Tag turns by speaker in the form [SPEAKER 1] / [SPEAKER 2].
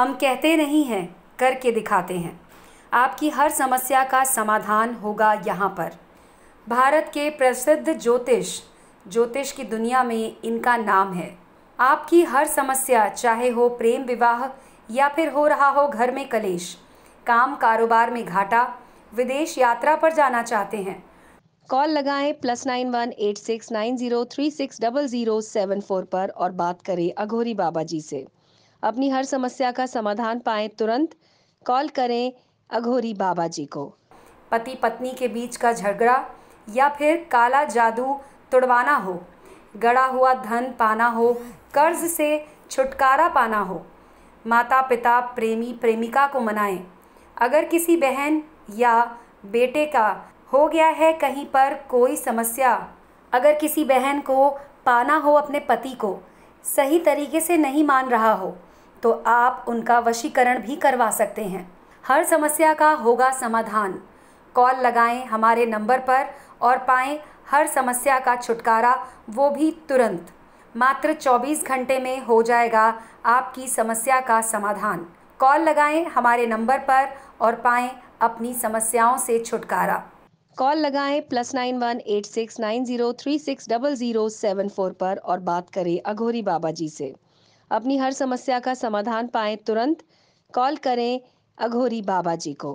[SPEAKER 1] हम कहते नहीं हैं करके दिखाते हैं आपकी हर समस्या का समाधान होगा यहाँ पर भारत के प्रसिद्ध ज्योतिष ज्योतिष की दुनिया में इनका नाम है आपकी हर समस्या चाहे हो प्रेम विवाह या फिर हो रहा हो घर में कलेश काम कारोबार में घाटा विदेश यात्रा पर जाना चाहते हैं
[SPEAKER 2] कॉल लगाएं plus nine one eight six nine zero three six double zero seven four पर और बात करें अघोरी बाबा जी से अपनी हर समस्या का समाधान पाएं तुरंत कॉल करें अघोरी बाबा जी को पति
[SPEAKER 1] पत्नी के बीच का झगड़ा या फिर काला जादू तुड़वाना हो गड़ा हुआ धन पाना हो कर्ज से छुटकारा पाना हो माता पिता प्रेमी प्रेमिका को मनाएं अगर किसी बहन या बेटे का हो गया है कहीं पर कोई समस्या अगर किसी बहन को पाना हो अपने पति को सही तरीके से नहीं मान रहा हो तो आप उनका वशीकरण भी करवा सकते हैं हर समस्या का होगा समाधान कॉल लगाएं हमारे नंबर पर और पाएं हर समस्या का छुटकारा वो भी तुरंत मात्र 24 घंटे में हो जाएगा आपकी समस्या का समाधान कॉल लगाएं हमारे नंबर पर और पाएं अपनी समस्याओं से छुटकारा
[SPEAKER 2] कॉल लगाएं plus nine one eight six nine zero three six double zero seven four पर और बात करें अघोरी बाबा जी से अपनी हर समस्या का समाधान पाएं तुरंत कॉल करें अघोरी बाबा जी को